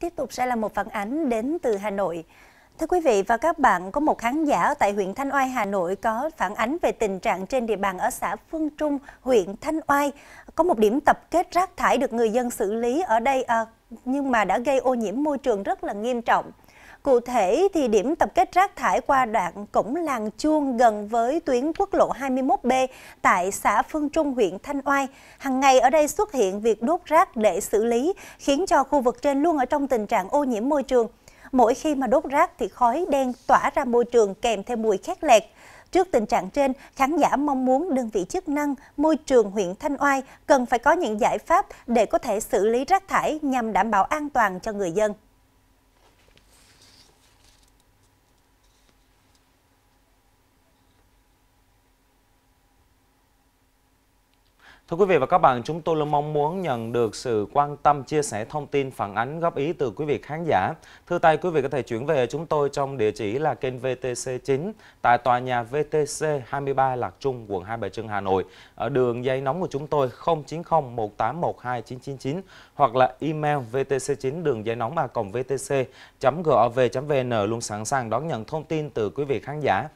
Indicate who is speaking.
Speaker 1: tiếp tục sẽ là một phản ánh đến từ Hà Nội. Thưa quý vị và các bạn, có một khán giả tại huyện Thanh Oai, Hà Nội có phản ánh về tình trạng trên địa bàn ở xã Phương Trung, huyện Thanh Oai. Có một điểm tập kết rác thải được người dân xử lý ở đây à, nhưng mà đã gây ô nhiễm môi trường rất là nghiêm trọng. Cụ thể thì điểm tập kết rác thải qua đoạn cổng làng Chuông gần với tuyến quốc lộ 21B tại xã Phương Trung huyện Thanh Oai. Hàng ngày ở đây xuất hiện việc đốt rác để xử lý khiến cho khu vực trên luôn ở trong tình trạng ô nhiễm môi trường. Mỗi khi mà đốt rác thì khói đen tỏa ra môi trường kèm theo mùi khét lẹt. Trước tình trạng trên, khán giả mong muốn đơn vị chức năng, môi trường huyện Thanh Oai cần phải có những giải pháp để có thể xử lý rác thải nhằm đảm bảo an toàn cho người dân.
Speaker 2: Thưa quý vị và các bạn, chúng tôi luôn mong muốn nhận được sự quan tâm, chia sẻ thông tin, phản ánh, góp ý từ quý vị khán giả. Thư tay quý vị có thể chuyển về chúng tôi trong địa chỉ là kênh VTC9 tại tòa nhà VTC 23 Lạc Trung, quận Hai Bà Trưng, Hà Nội. Ở đường dây nóng của chúng tôi 090 1812 hoặc là email vtc9 đường dây nóng a vtc.gov.vn luôn sẵn sàng đón nhận thông tin từ quý vị khán giả.